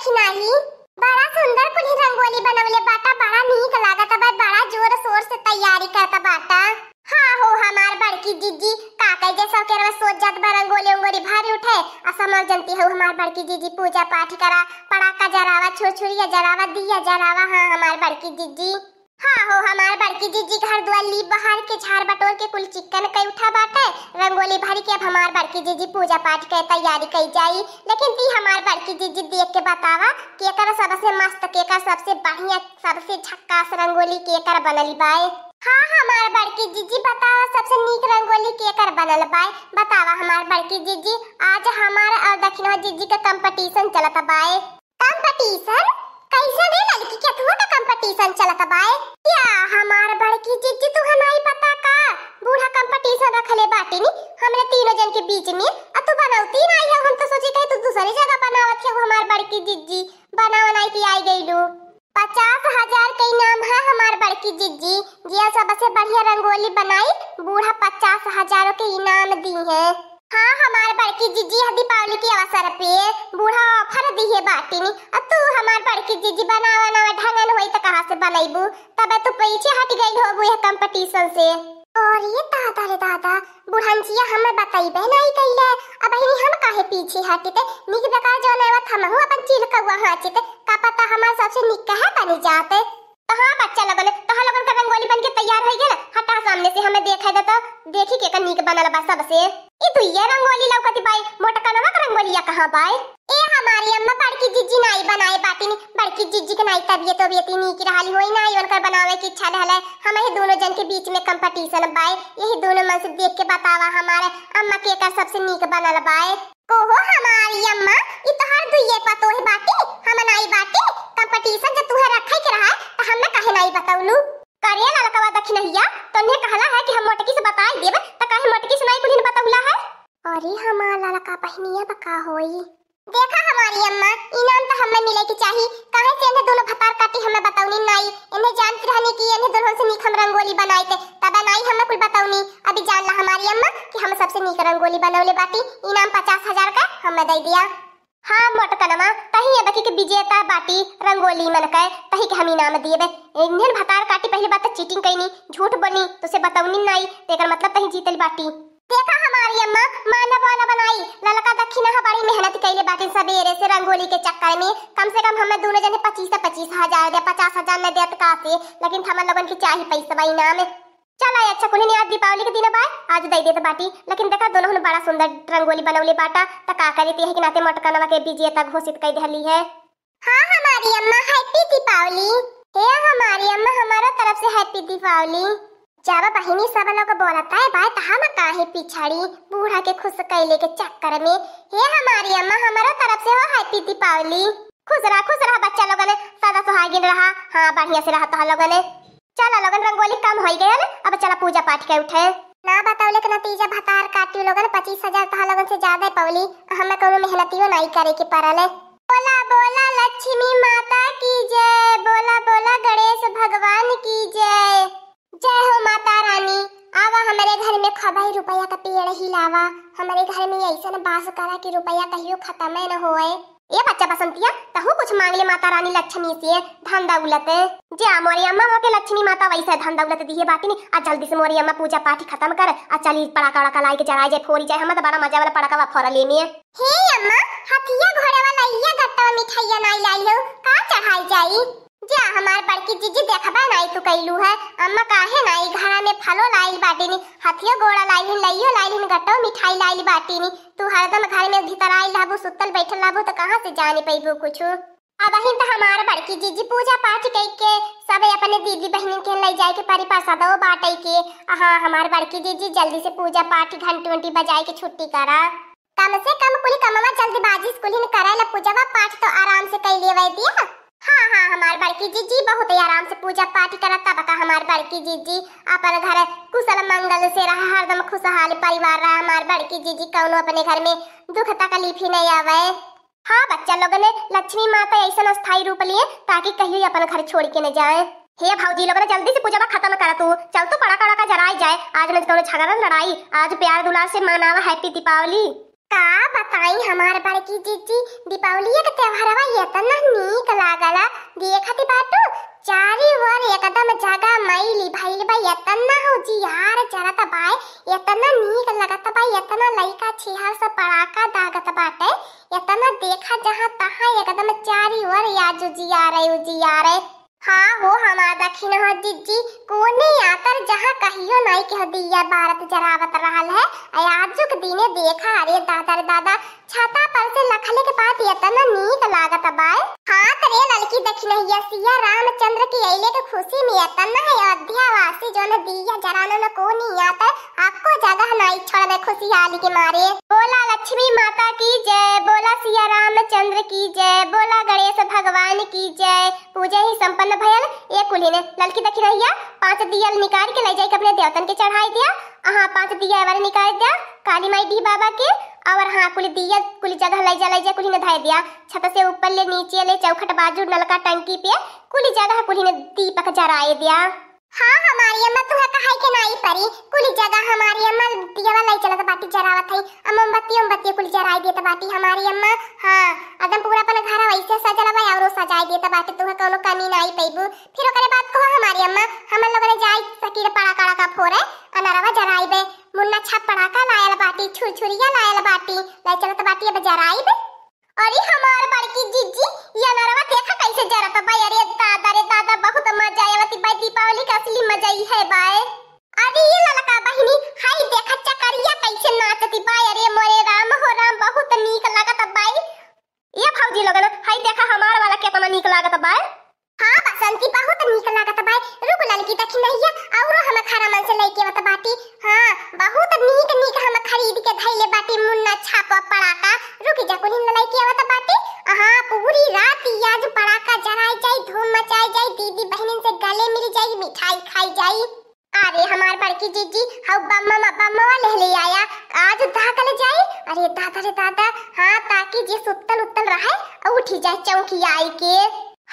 दक्षिणाली बड़ा सुंदर कुली रंगोली बनवले बाटा बड़ा नीक लागत बा बड़ा जोर शोर से तैयारी करता बाटा हाँ हो हमार बड़की जीजी काका जैसा के सोच जात बा रंगोली उंगोली भारी उठे आ समझ जनती हो हमार बड़की जीजी पूजा पाठ करा पड़ाका जरावा छुरछुरिया जरावा दिया जरावा हाँ हमार बड़की जीजी हाँ हो हमार बड़की जीजी घर दुआ ली बहार के झाड़ बटोर के कुल चिकन कई उठा बाट है रंगोली भरी के अब हमार बड़की जीजी पूजा पाठ के तैयारी कई जाई लेकिन ती हमार बड़की जीजी देख के बतावा कि एकर सबसे मस्त के एकर सबसे बढ़िया सबसे झक्कास रंगोली के एकर बनल बाए हाँ हमार बड़की जीजी बतावा सबसे नीक रंगोली के एकर बनल बाए बतावा हमार बड़की जीजी आज हमार और दक्षिणवा जीजी का कंपटीशन चलता बाए कंपटीशन कैसे दे लड़की के तू तो कंपटीशन चला चलत बाए क्या हमार बड़की जीजी तू हमारी पता का बूढ़ा कंपटीशन रख ले बाटी नी हमने तीनों जन के बीच में आ तू बनौती ना आई हम तो सोचे कहीं तू दूसरी जगह बनावत है हमार बड़की जीजी बनावनाई की आई गई लो पचास हजार के इनाम है हमार बड़की जीजी जिया सबसे बढ़िया रंगोली बनाई बूढ़ा पचास हजारों के इनाम दी है हाँ हमारे बड़की जीजी दीपावली के अवसर पे बूढ़ा ऑफर दी है बाटी ने अब तू हमारे बड़की जीजी बनावा ना ढंगन होई तो कहां से बनाईबू तब तू पीछे हट गई हो होबू यह कंपटीशन से और ये दादा रे दादा जी हम बताई बे नहीं कहले अब हिनी हम काहे पीछे हटे हटते निक प्रकार जो नेवत हम हूं अपन चील हाचे हाचत का पता हमार सबसे निक कहे बन जाते तो हाँ बच्चा लगन तोहा लगन का रंगोली बन के तैयार हो गए ना हटा सामने से हमें देखा देता तो। देखी के का निक बनल बा सबसे ई तू ये रंगोली लौकती बाई मोटकनवा का रंगोलिया कहां बाई ए हमारी अम्मा बड़की जिज्जी नाई बनाए बाटिनी बड़की जिज्जी के नाई तबीयत तो तबियत इतनी की रहली होई नाई कर बनावे की इच्छा रहले हम ही दोनों जन के बीच में कंपटीशन बाई यही दोनों मन से देख के बतावा हमारे अम्मा के का सबसे नीक बनल बाई ओहो हमारी अम्मा ई तो हर दुइये पतो ही बाटी हम नाई बाटी कंपटीशन जब तू है रखै के रहा तो हम ना कहे नाई बताउलू बताउनी नाई इन्हें जानत रहने की इन्हें दुल्हन से नीक हम रंगोली बनाए थे तब नाई हमें हम्म कुल बताउनी अभी जान ला हमारी अम्मा कि हम सबसे नीक रंगोली बनौले बाटी इनाम पचास हजार का हमें दे दिया हाँ मोटकनवा तही अब के विजेता बाटी रंगोली मन कह तही के हम इनाम दिए बे इंजन भतार काटी पहली बात तो चीटिंग कैनी झूठ बनी तो से बताऊनी नहीं तेकर तो मतलब तही जीतल बाटी देखा हमारी अम्मा माना बाना बनाई ललका दखी ना बड़ी मेहनत कैले बाटे सवेरे से रंगोली के चक्कर में कम से कम हमें दोनों जने पच्चीस पच्चीस हजार दे पचास हजार में देत काफी लेकिन हमन लोगन की चाहिए पैसा भाई नाम चल आए अच्छा कुने आज दीपावली के दिन बाय आज दई देत बाटी लेकिन देखा दोनों ने बड़ा सुंदर रंगोली बनौले बाटा त का करते है कि नाते मटका नवा के विजेता घोषित कर दहली है हां हमारी अम्मा हैप्पी दीपावली हे हमारी अम्मा हमारा तरफ से हैप्पी दीपावली जब बहिनी सब लोग बोलत है भाई हम काहे पिछड़ी बूढ़ा के खुश कैले के चक्कर में हे हमारी अम्मा हमारा तरफ से हो हैप्पी दीपावली खुश रहा खुश रहा बच्चा लोग ने सदा सुहागिन रहा हाँ बढ़िया से रहा तो लोग ने चला लोगन रंगोली कम हो गया ना अब चलो पूजा पाठ के उठे ना बताओ लेकिन नतीजा भतार काटियो लोगन पच्चीस हजार तो लोगन से ज्यादा है पवली हमें कोनो मेहनतियो नहीं करे के पड़ल है बोला बोला लक्ष्मी माता की जय बोला बोला गणेश भगवान की जय जय हो माता रानी आवा हमारे घर में खबाई रुपया का पेड़ ही लावा हमारे घर में ऐसा न बास करा कि रुपया कहियो खत्म न हो ये बच्चा बसंतिया तहु कुछ मांग ले माता रानी लक्ष्मी से धन दौलत जे मोरी अम्मा के लक्ष्मी माता वैसे धन दौलत दिए बाटी नहीं आ जल्दी से मोरी अम्मा पूजा पाठ खत्म कर आ चली पड़ाका वड़ाका लाई के जराई जाए फोरी जाए हम तो बड़ा मजा वाला पड़ाका फोरा लेनी है हे अम्मा हथिया घोड़े वाला इया गत्ता मिठाइया नाई लाई हो का चढ़ाई जाई जा हमार बड़की जीजी देखा बा नाई तो कैलू है अम्मा काहे नाई घरा में फलो लाइल बाटेनी हथिया गोड़ा लाइल लइयो लाइल गट्टो मिठाई लाइल बाटेनी तू हरदम घर में भीतर आइल रहबो सुतल बैठल रहबो तो कहां से जाने पैबो कुछ अब अहिं त तो हमार बड़की जीजी पूजा पाठ कई के सब अपने दीदी बहिन के ले जाए के परी प्रसाद ओ बाटई के आहा हमार बड़की जीजी जल्दी से पूजा पाठ घंटी उंटी बजाए के छुट्टी करा कम से कम कुली कमवा बाजी स्कूल ही न करे ला पूजा पाठ तो आराम से कर लेवे दिया हाँ हाँ हमार बड़की जी बहुत ही आराम से पूजा पाठ करा करता बका हमार बड़की जी अपन घर कुशल मंगल से रहा हरदम खुशहाल परिवार रहा हमार बड़की जी कौन अपने घर में दुख तकलीफ ही नहीं आवे हाँ बच्चा लोग ने लक्ष्मी माता तो ऐसा स्थायी रूप लिए ताकि कहीं अपन घर छोड़ के न जाए हे भाजी लोग ने जल्दी से पूजा खत्म करा तू चल तो पड़ा कड़ा का जराई जाए आज न झगड़ा लड़ाई आज प्यार दुलार से मनावा हैप्पी दीपावली का हमारे हमार बाड़े जीजी दीपावली के त्योहारवा इतना नीक लागला देखत बाटू चारी ओर एकदम जगह भाई ये तो, तो ना हो जी यार चला तो भाई चरत तो बाय इतना नीक लगत बा इतना तो लइका छिहार से पड़ाका दागत बाटे इतना देखा जहां तहां एकदम चारी ओर याजो जी आ रहे जी आ रहे हाँ हो हमारा दक्षिण हो जीजी कोने आतर जहाँ कहियो नहीं कह दिया भारत जरावत रहा है आज के दिने देखा अरे दादा दादा छाता पर से लखले के बाद तना नीक लागत बाय हाँ तरे लड़की नहीं है सिया रामचंद्र की अइले के खुशी में तना है अयोध्यावासी जो न दिया जरानो न को नहीं आता आपको जगह नहीं छोड़ दे खुशहाली के मारे बोला लक्ष्मी माता की जय बोला सिया रामचंद्र की जय बोला गणेश भगवान की जय पूजा ही संपन्न भयल ये कुली ने लड़की दक्षिण है पांच दियल निकाल के ले जाए अपने देवतन के चढ़ाई दिया आहा पांच दिया वाले निकाल दिया काली माई दी बाबा के और हाँ कुली दिया कुली जगह लाई जा लाई जा कुली ने धाय दिया छत से ऊपर ले नीचे ले चौखट बाजू नलका टंकी पे कुली जगह कुली ने दीपक जराए दिया हाँ हमारी अम्मा तो तुह कहाई के नाई परी कुली जगह हमारी अम्मा दिया वाला ले चला बाटी जरावत हई और मोमबत्ती मोमबत्ती कुली जराई दिया बाटी हमारी अम्मा हाँ एकदम पूरा अपन घर वैसे सजा बा और सजाई दिया बाटी तुह कोनो कमी नाई पैबू फिर ओकरे बाद कहो हमारी अम्मा हमन लोग ने जाई सकीर पड़ा काड़ा का है अनारवा जराई बे मुन्ना छा का लायल बाटी छुरछुरिया लायल बाटी लाई चलत तो बाटी बाजार आई बे अरे हमार बड़की जीजी या नरवा देखा कैसे जरत तो भाई अरे दादा रे दादा बहुत मजा आवती भाई दीपावली का असली मजा ही है बाय अरे ये ललका बहिनी हाय देखा चकरिया कैसे नाचती बाय अरे मोरे राम हो राम बहुत नीक लागत बाई ये भौजी लोगन हाय देखा हमार वाला कितना नीक लागत बाय ना छापा पड़ाका रुक जा कोनी नलाई के आवत बाटे हां पूरी रात या जो पड़ाका जराई जाई धूम मचाई जाई दीदी बहनन से गले मिल जाई मिठाई खाई जाई अरे हमार बड़की जीजी हाउ बम्मा मा बम्मा ले ले आया आज धाकल जाई अरे दादा रे दादा हां ताकि जे सुत्तल उत्तल रहे और उठी जाए चौकी आई के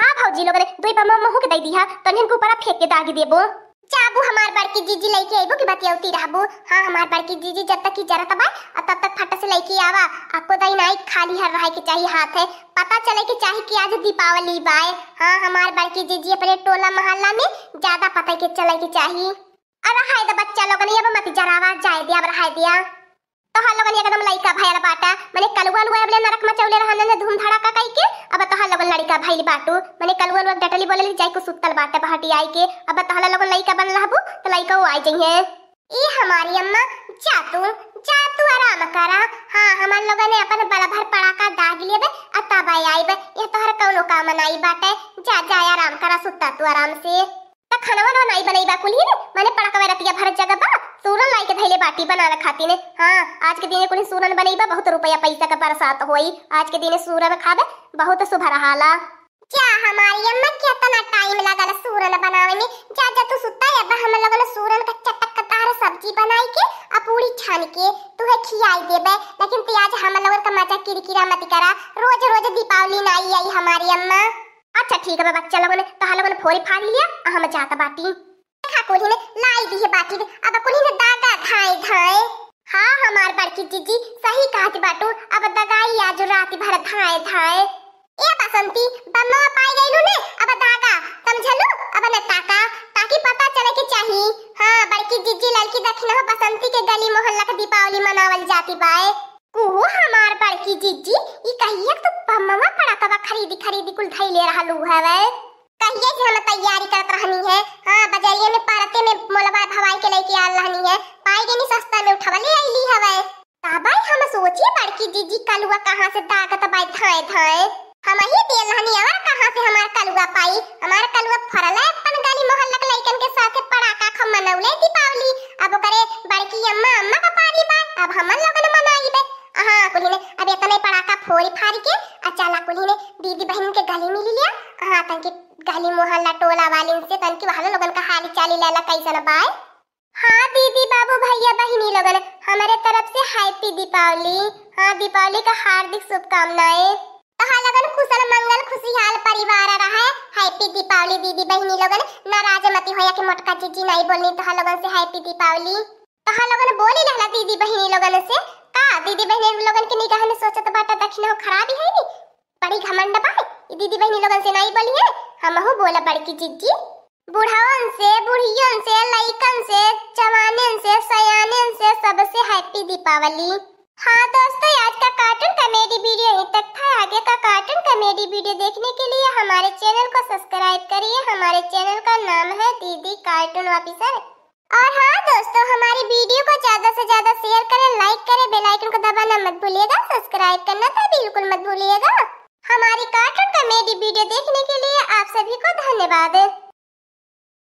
हां भौजी लोग रे दुई बम्मा महू के दे दिया हाँ, तनिन के ऊपर फेंक के दागी देबो चाबू हमार बार की जीजी लेके आइबो बतिया बतियावती रहबो हां हमार बार की जीजी जब तक की जरा तबा और तब तक फटा से लेके आवा आपको दाई नाई खाली हर रहा के चाहिए हाथ है पता चले के चाहिए कि आज दीपावली बाए हां हमार बार की जीजी अपने टोला मोहल्ला में ज्यादा पता के चले के चाहिए अरे हाय द बच्चा लोगन ये मत जरावा जाए दिया अब रहा दिया तो तोहार लगन एकदम लइका भाई बाटा माने कलुआ लुआ अबले नरक मचौले रहने ने धूम का कई के अब तोहार लगन लड़का भाई बाटू माने कलुआ लुआ डटली बोले जाई को सुतल बाटे बहाटी आई के अब तोहार लगन लइका बन रहबू तो लइका वो आई जइहे ई हमारी अम्मा जातू जातू आराम करा हां हमार लगन ने अपन बड़ा भर पड़ाका दाग लेबे अता भाई आईबे ये तोहर कौनो काम नाई बाटे जा जा आराम करा सुता तू आराम से खाना वाना नहीं बनाई बा कुली ने माने पड़ा कवे रतिया भर जगह बा सूरन लाई के धैले बाटी बना ल खाती ने हां आज के दिने कुली सूरन बनाई बा बहुत रुपया पैसा का बरसात होई आज के दिने सूरन खाबे बहुत शुभ रहाला क्या हमारी अम्मा के इतना टाइम लगा ल सूरन बनावे में जा जा तू सुता है बा हम ने सूरन का चटक चटकदार सब्जी बनाई के आ पूरी छान के तू है खियाई देबे लेकिन प्याज हम लोग का मजा किरकिरा मत करा रोज रोज दीपावली नाई आई हमारी अम्मा अच्छा ठीक है बच्चा लोगों ने तो लोगों ने फोरी फाड़ लिया और हम जाता बाटी देखा कोली ने लाई दी है बाटी ने अब कोली ने दागा धाए धाए हाँ हमार बड़की जीजी सही कहत बाटू अब दगाई आज रात भर धाए धाए ए बसंती बम्मा पाई गई लू ने अब दागा समझलू अब न ताका ताकि पता चले के चाहिए हाँ बड़की जीजी लड़की दखिना बसंती के गली मोहल्ला के दीपावली मनावल जाती बाए कुहू हमार पर की जीजी ई कहिए तो पम्मा पड़ा पड़कवा खरीदी खरीदी कुल धई ले रहा लू है वे कहिए जे हम तैयारी करत रहनी है हां बजरिए में परते में मोलवा भवाई के लेके आल रहनी है पाई देनी सस्ता में उठावा ले है वे तबाई हम सोचिए बड़की जीजी कलुआ कहां से दागत बाई धाए धाए हम ही देल रहनी और कहां से हमार कलुआ पाई हमार कलुआ फरल है चाली लैला कैसन बाय हाँ दीदी बाबू भैया बहनी लोगन हमारे तरफ से हैप्पी दीपावली हाँ दीपावली का हार्दिक शुभकामनाएं तहा लगन खुशल मंगल खुशहाल परिवार आ रहा है हैप्पी दीपावली दीदी बहिनी लोगन नाराज मती होया के मोटका जीजी नहीं बोलनी तो तहा लोगन से हैप्पी दीपावली तहा लोगन बोली लहला दीदी बहिनी लोगन से का दीदी बहिनी लोगन के निगाह में सोचत बाटा दक्षिण हो खराबी है नी बड़ी घमंड बाय दीदी बहिनी लोगन से नहीं बोली है हम हो बोला बड़की जीजी बुढ़ावन से बुढ़ियन से लईकन से जवानन से सयानन से सबसे हैप्पी दीपावली हाँ दोस्तों आज का कार्टून कॉमेडी वीडियो यहीं तक था आगे का कार्टून कॉमेडी वीडियो देखने के लिए हमारे चैनल को सब्सक्राइब करिए हमारे चैनल का नाम है दीदी कार्टून ऑफिसर और हाँ दोस्तों हमारी वीडियो को ज्यादा से ज्यादा शेयर करें लाइक करें बेल आइकन को दबाना मत भूलिएगा सब्सक्राइब करना तो बिल्कुल मत भूलिएगा हमारी कार्टून कॉमेडी वीडियो देखने के लिए आप सभी को धन्यवाद